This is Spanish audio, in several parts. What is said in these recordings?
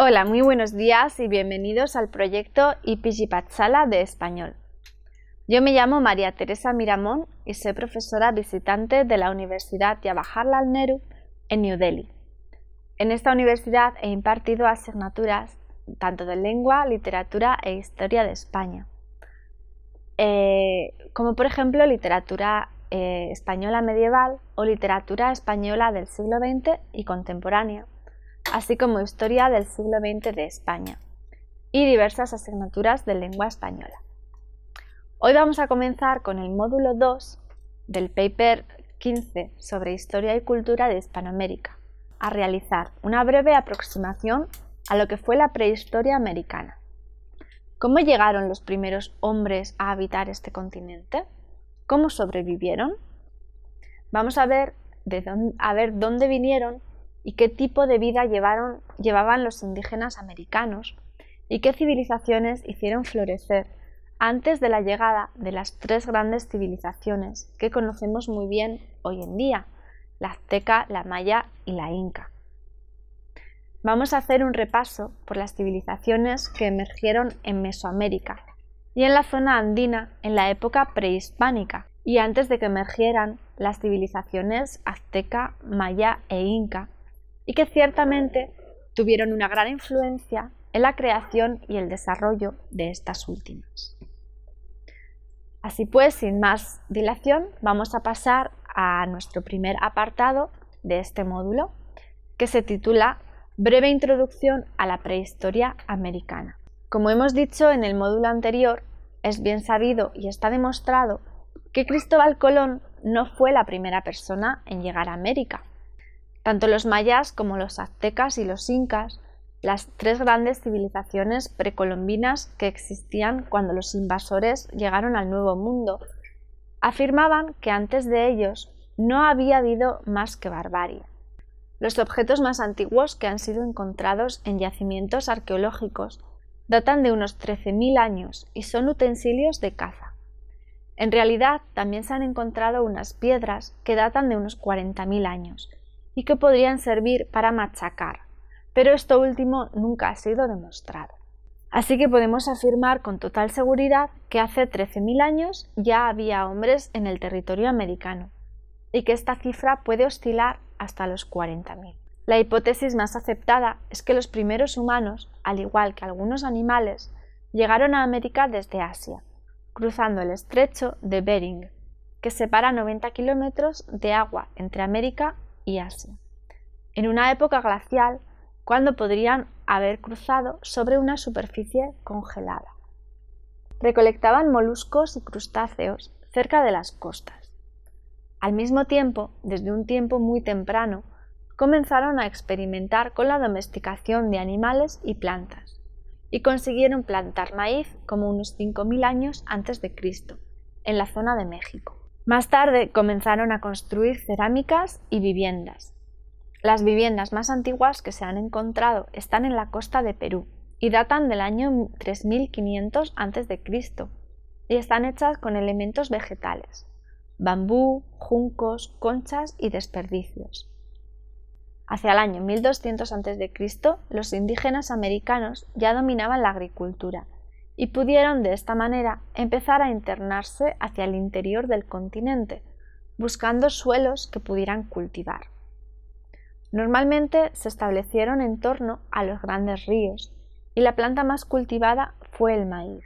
Hola, muy buenos días y bienvenidos al proyecto Pachala de español. Yo me llamo María Teresa Miramón y soy profesora visitante de la Universidad al Nehru en New Delhi. En esta universidad he impartido asignaturas tanto de lengua, literatura e historia de España, eh, como por ejemplo literatura eh, española medieval o literatura española del siglo XX y contemporánea así como Historia del siglo XX de España y diversas asignaturas de lengua española. Hoy vamos a comenzar con el módulo 2 del paper 15 sobre Historia y Cultura de Hispanoamérica, a realizar una breve aproximación a lo que fue la prehistoria americana. ¿Cómo llegaron los primeros hombres a habitar este continente? ¿Cómo sobrevivieron? Vamos a ver, a ver dónde vinieron y qué tipo de vida llevaban los indígenas americanos y qué civilizaciones hicieron florecer antes de la llegada de las tres grandes civilizaciones que conocemos muy bien hoy en día, la azteca, la maya y la inca. Vamos a hacer un repaso por las civilizaciones que emergieron en Mesoamérica y en la zona andina en la época prehispánica y antes de que emergieran las civilizaciones azteca, maya e inca y que ciertamente tuvieron una gran influencia en la creación y el desarrollo de estas últimas. Así pues, sin más dilación, vamos a pasar a nuestro primer apartado de este módulo, que se titula Breve Introducción a la Prehistoria Americana. Como hemos dicho en el módulo anterior, es bien sabido y está demostrado que Cristóbal Colón no fue la primera persona en llegar a América, tanto los mayas como los aztecas y los incas, las tres grandes civilizaciones precolombinas que existían cuando los invasores llegaron al Nuevo Mundo, afirmaban que antes de ellos no había habido más que barbarie. Los objetos más antiguos que han sido encontrados en yacimientos arqueológicos datan de unos 13.000 años y son utensilios de caza. En realidad, también se han encontrado unas piedras que datan de unos 40.000 años, y que podrían servir para machacar, pero esto último nunca ha sido demostrado. Así que podemos afirmar con total seguridad que hace 13.000 años ya había hombres en el territorio americano y que esta cifra puede oscilar hasta los 40.000. La hipótesis más aceptada es que los primeros humanos, al igual que algunos animales, llegaron a América desde Asia, cruzando el estrecho de Bering, que separa 90 kilómetros de agua entre América y Asia. En una época glacial, cuando podrían haber cruzado sobre una superficie congelada. Recolectaban moluscos y crustáceos cerca de las costas. Al mismo tiempo, desde un tiempo muy temprano, comenzaron a experimentar con la domesticación de animales y plantas, y consiguieron plantar maíz como unos 5.000 años antes de Cristo, en la zona de México. Más tarde comenzaron a construir cerámicas y viviendas. Las viviendas más antiguas que se han encontrado están en la costa de Perú y datan del año 3500 a.C. y están hechas con elementos vegetales, bambú, juncos, conchas y desperdicios. Hacia el año 1200 a.C., los indígenas americanos ya dominaban la agricultura y pudieron de esta manera empezar a internarse hacia el interior del continente, buscando suelos que pudieran cultivar. Normalmente se establecieron en torno a los grandes ríos y la planta más cultivada fue el maíz,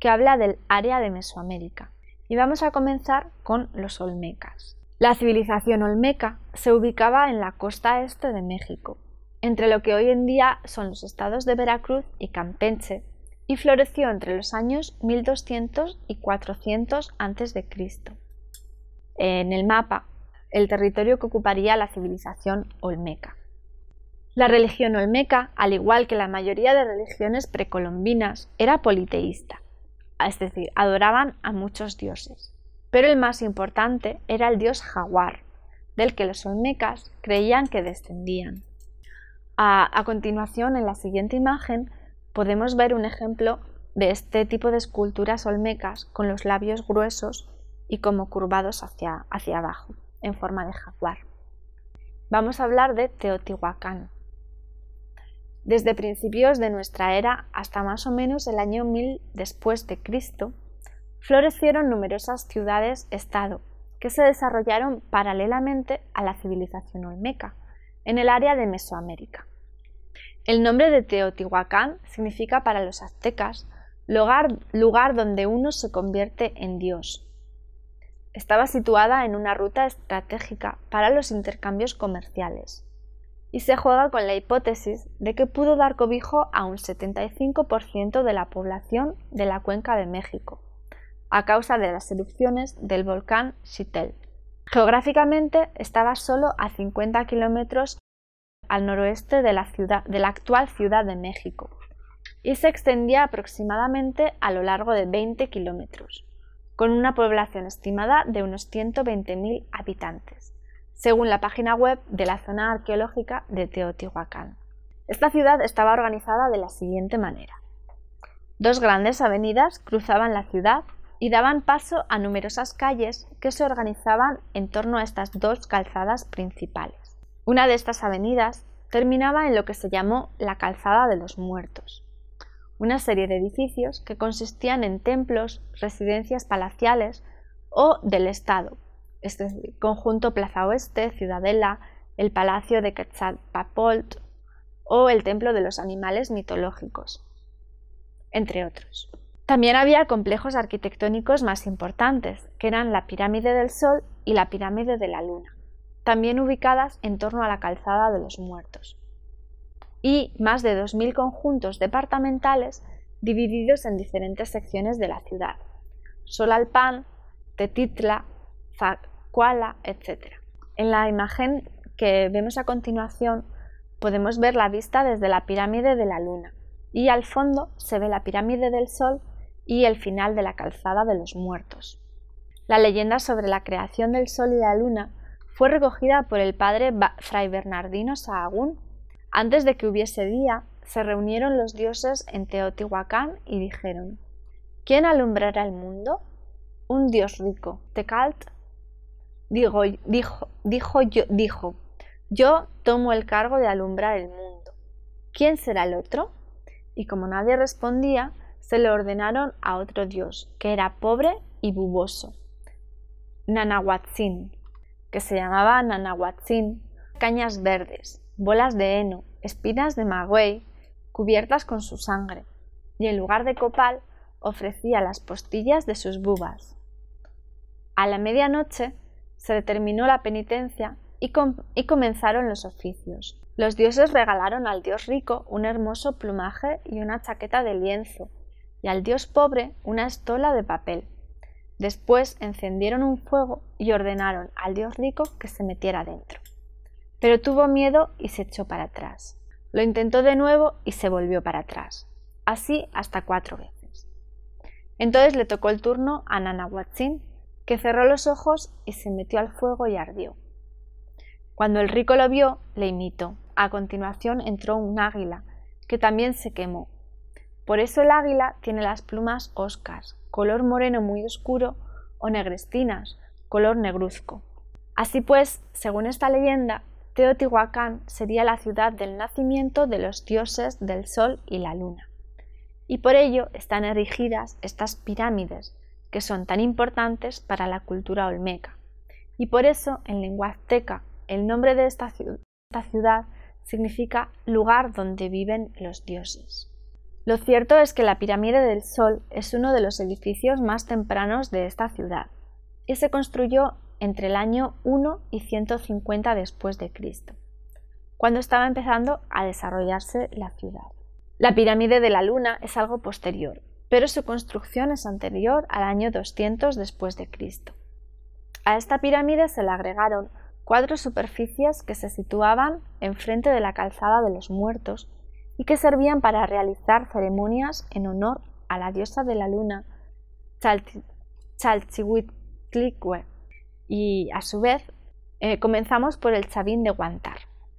que habla del área de Mesoamérica. Y vamos a comenzar con los olmecas. La civilización olmeca se ubicaba en la costa este de México, entre lo que hoy en día son los estados de Veracruz y Campeche, y floreció entre los años 1200 y 400 a.C. En el mapa, el territorio que ocuparía la civilización olmeca. La religión olmeca, al igual que la mayoría de religiones precolombinas, era politeísta, es decir, adoraban a muchos dioses, pero el más importante era el dios Jaguar, del que los olmecas creían que descendían. A, a continuación, en la siguiente imagen, podemos ver un ejemplo de este tipo de esculturas olmecas con los labios gruesos y como curvados hacia, hacia abajo, en forma de jaguar. Vamos a hablar de Teotihuacán. Desde principios de nuestra era hasta más o menos el año 1000 después de Cristo, florecieron numerosas ciudades-estado que se desarrollaron paralelamente a la civilización olmeca en el área de Mesoamérica. El nombre de Teotihuacán significa para los aztecas lugar, donde uno se convierte en Dios. Estaba situada en una ruta estratégica para los intercambios comerciales y se juega con la hipótesis de que pudo dar cobijo a un 75% de la población de la cuenca de México, a causa de las erupciones del volcán Xitel. Geográficamente estaba solo a 50 kilómetros al noroeste de la, ciudad, de la actual Ciudad de México y se extendía aproximadamente a lo largo de 20 kilómetros, con una población estimada de unos 120.000 habitantes, según la página web de la zona arqueológica de Teotihuacán. Esta ciudad estaba organizada de la siguiente manera. Dos grandes avenidas cruzaban la ciudad y daban paso a numerosas calles que se organizaban en torno a estas dos calzadas principales. Una de estas avenidas terminaba en lo que se llamó la Calzada de los Muertos, una serie de edificios que consistían en templos, residencias palaciales o del Estado, es el conjunto Plaza Oeste, Ciudadela, el Palacio de Quetzalpapolt o el Templo de los Animales Mitológicos, entre otros. También había complejos arquitectónicos más importantes, que eran la Pirámide del Sol y la Pirámide de la Luna también ubicadas en torno a la calzada de los muertos, y más de 2.000 conjuntos departamentales divididos en diferentes secciones de la ciudad, Solalpan, Tetitla, Zacuala, etc. En la imagen que vemos a continuación podemos ver la vista desde la pirámide de la luna y al fondo se ve la pirámide del sol y el final de la calzada de los muertos. La leyenda sobre la creación del sol y la luna fue recogida por el padre Fray Bernardino Sahagún. Antes de que hubiese día, se reunieron los dioses en Teotihuacán y dijeron, ¿quién alumbrará el mundo? Un dios rico, Tecalt, dijo, dijo, yo, dijo, yo tomo el cargo de alumbrar el mundo. ¿Quién será el otro? Y como nadie respondía, se le ordenaron a otro dios, que era pobre y buboso, Nanahuatzin que se llamaba nanahuatzin, cañas verdes, bolas de heno, espinas de magüey, cubiertas con su sangre, y en lugar de copal ofrecía las postillas de sus bubas. A la medianoche se determinó la penitencia y comenzaron los oficios. Los dioses regalaron al dios rico un hermoso plumaje y una chaqueta de lienzo, y al dios pobre una estola de papel. Después encendieron un fuego y ordenaron al dios rico que se metiera dentro. Pero tuvo miedo y se echó para atrás. Lo intentó de nuevo y se volvió para atrás. Así hasta cuatro veces. Entonces le tocó el turno a Nanahuatzin, que cerró los ojos y se metió al fuego y ardió. Cuando el rico lo vio, le imitó. A continuación entró un águila, que también se quemó. Por eso el águila tiene las plumas oscas, color moreno muy oscuro o negrestinas, color negruzco. Así pues, según esta leyenda, Teotihuacán sería la ciudad del nacimiento de los dioses del sol y la luna. Y por ello están erigidas estas pirámides, que son tan importantes para la cultura olmeca. Y por eso, en lengua azteca, el nombre de esta ciudad significa lugar donde viven los dioses. Lo cierto es que la pirámide del Sol es uno de los edificios más tempranos de esta ciudad y se construyó entre el año 1 y 150 después de Cristo, cuando estaba empezando a desarrollarse la ciudad. La pirámide de la Luna es algo posterior, pero su construcción es anterior al año 200 después de Cristo. A esta pirámide se le agregaron cuatro superficies que se situaban enfrente de la calzada de los muertos y que servían para realizar ceremonias en honor a la diosa de la luna Chalchihuitlicue. Y a su vez eh, comenzamos por el Chavín de Guantar.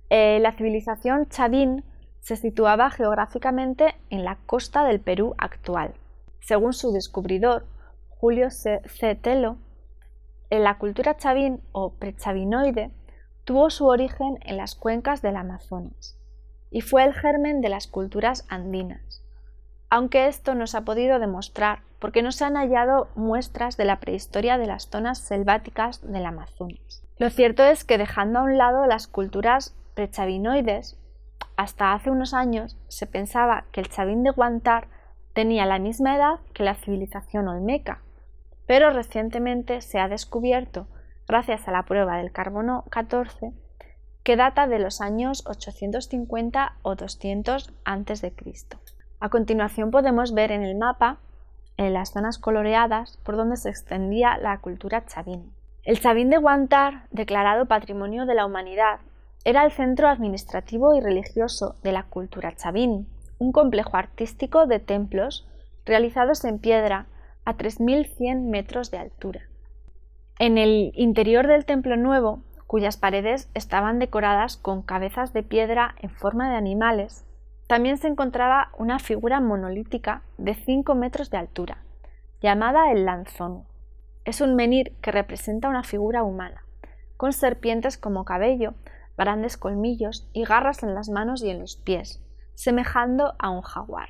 Eh, la civilización Chavín se situaba geográficamente en la costa del Perú actual. Según su descubridor, Julio C. Eh, la cultura chavín o prechavinoide tuvo su origen en las cuencas del Amazonas y fue el germen de las culturas andinas. Aunque esto no se ha podido demostrar porque no se han hallado muestras de la prehistoria de las zonas selváticas del Amazonas. Lo cierto es que dejando a un lado las culturas prechavinoides, hasta hace unos años se pensaba que el chavín de Guantar tenía la misma edad que la civilización olmeca, pero recientemente se ha descubierto, gracias a la prueba del carbono 14, que data de los años 850 o 200 Cristo. A continuación podemos ver en el mapa en las zonas coloreadas por donde se extendía la cultura chavín. El chavín de Guantar, declarado Patrimonio de la Humanidad, era el centro administrativo y religioso de la cultura chavín, un complejo artístico de templos realizados en piedra a 3.100 metros de altura. En el interior del templo nuevo cuyas paredes estaban decoradas con cabezas de piedra en forma de animales, también se encontraba una figura monolítica de 5 metros de altura, llamada el lanzón. Es un menhir que representa una figura humana, con serpientes como cabello, grandes colmillos y garras en las manos y en los pies, semejando a un jaguar.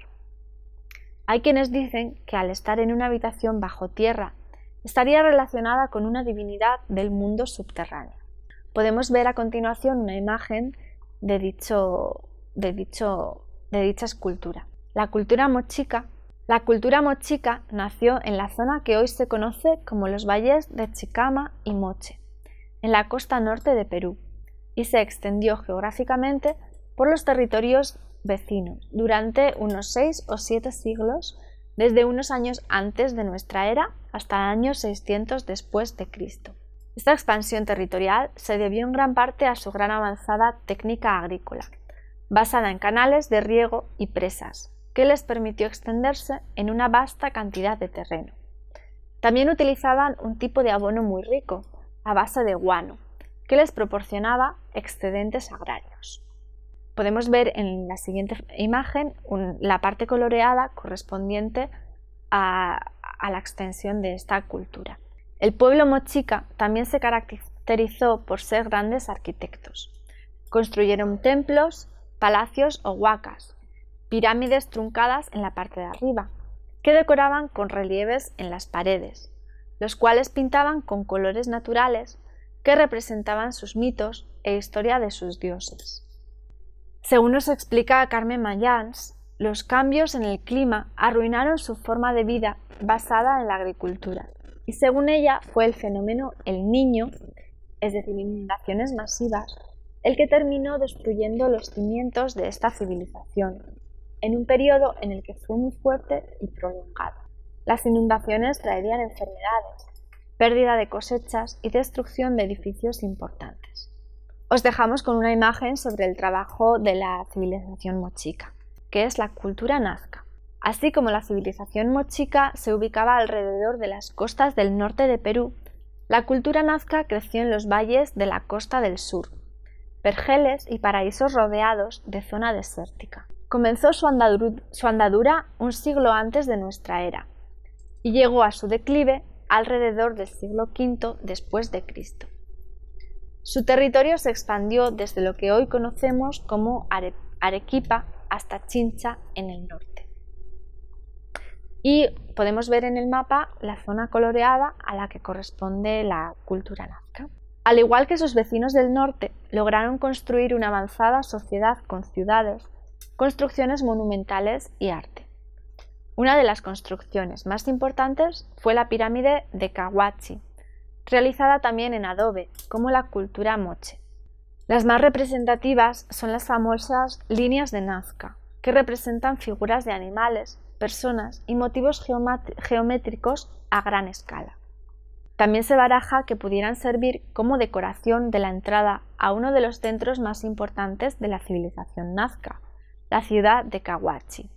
Hay quienes dicen que al estar en una habitación bajo tierra estaría relacionada con una divinidad del mundo subterráneo. Podemos ver a continuación una imagen de, dicha escultura. La cultura mochica. La cultura mochica nació en la zona que hoy se conoce como los valles de Chicama y Moche, en la costa norte de Perú, y se extendió geográficamente por los territorios vecinos durante unos seis o siete siglos, desde unos años antes de nuestra era hasta el año 600 después de Cristo. Esta expansión territorial se debió en gran parte a su gran avanzada técnica agrícola, basada en canales de riego y presas, que les permitió extenderse en una vasta cantidad de terreno. También utilizaban un tipo de abono muy rico, a base de guano, que les proporcionaba excedentes agrarios. Podemos ver en la siguiente imagen la parte coloreada correspondiente a la extensión de esta cultura. El pueblo mochica también se caracterizó por ser grandes arquitectos. Construyeron templos, palacios o huacas, pirámides truncadas en la parte de arriba, que decoraban con relieves en las paredes, los cuales pintaban con colores naturales que representaban sus mitos e historia de sus dioses. Según nos explica Carmen Mayans, los cambios en el clima arruinaron su forma de vida basada en la agricultura. Y según ella, fue el fenómeno El Niño, es decir, inundaciones masivas, el que terminó destruyendo los cimientos de esta civilización, en un periodo en el que fue muy fuerte y prolongado. Las inundaciones traerían enfermedades, pérdida de cosechas y destrucción de edificios importantes. Os dejamos con una imagen sobre el trabajo de la civilización mochica, que es la cultura nazca así como la civilización mochica se ubicaba alrededor de las costas del norte de Perú, la cultura nazca creció en los valles de la costa del sur, pergeles y paraísos rodeados de zona desértica. Comenzó su, andadura un siglo antes de nuestra era y llegó a su declive alrededor del siglo V después de Cristo. Su territorio se expandió desde lo que hoy conocemos como Arequipa hasta Chincha en el norte. Y podemos ver en el mapa la zona coloreada a la que corresponde la cultura nazca. Al igual que sus vecinos del norte, lograron construir una avanzada sociedad con ciudades, construcciones monumentales y arte. Una de las construcciones más importantes fue la pirámide de Kawachi, realizada también en adobe, como la cultura moche. Las más representativas son las famosas líneas de Nazca, que representan figuras de animales personas y motivos geométricos a gran escala. También se baraja que pudieran servir como decoración de la entrada a uno de los centros más importantes de la civilización nazca, la ciudad de Kawachi.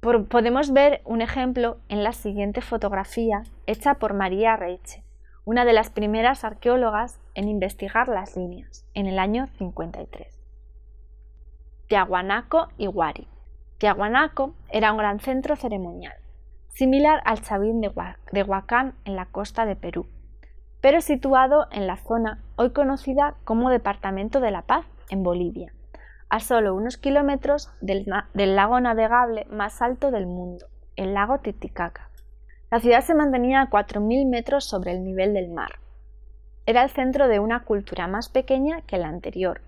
podemos ver un ejemplo en la siguiente fotografía hecha por María Reiche, una de las primeras arqueólogas en investigar las líneas, en el año 53. Tiahuanaco y Huari. Tiahuanaco era un gran centro ceremonial, similar al Chavín de Huacán en la costa de Perú, pero situado en la zona hoy conocida como Departamento de la Paz, en Bolivia, a solo unos kilómetros del, lago navegable más alto del mundo, el lago Titicaca. La ciudad se mantenía a 4.000 metros sobre el nivel del mar. Era el centro de una cultura más pequeña que la anterior,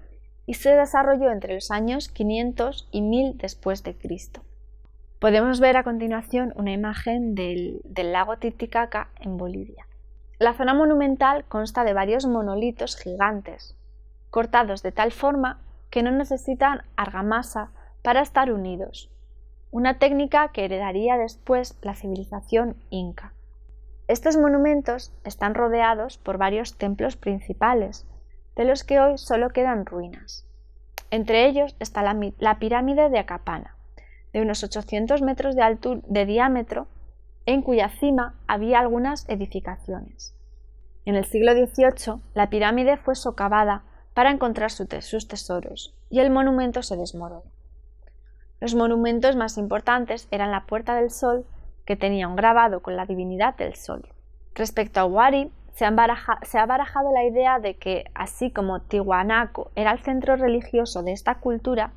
y se desarrolló entre los años 500 y 1000 después de Cristo. Podemos ver a continuación una imagen del, del lago Titicaca en Bolivia. La zona monumental consta de varios monolitos gigantes, cortados de tal forma que no necesitan argamasa para estar unidos, una técnica que heredaría después la civilización inca. Estos monumentos están rodeados por varios templos principales, de los que hoy solo quedan ruinas. Entre ellos está la, pirámide de Acapana, de unos 800 metros de, altura, de diámetro, en cuya cima había algunas edificaciones. En el siglo XVIII, la pirámide fue socavada para encontrar sus tesoros y el monumento se desmoronó. Los monumentos más importantes eran la Puerta del Sol, que tenía un grabado con la divinidad del Sol. Respecto a Wari, se, ha barajado la idea de que, así como Tiwanaku era el centro religioso de esta cultura,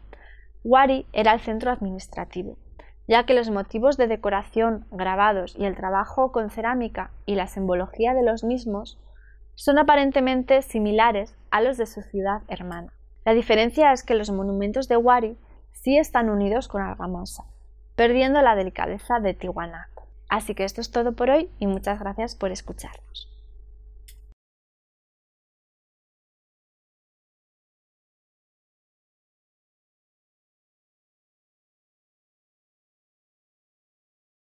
Wari era el centro administrativo, ya que los motivos de decoración, grabados y el trabajo con cerámica y la simbología de los mismos son aparentemente similares a los de su ciudad hermana. La diferencia es que los monumentos de Wari sí están unidos con argamasa, perdiendo la delicadeza de Tiwanaku. Así que esto es todo por hoy y muchas gracias por escucharnos.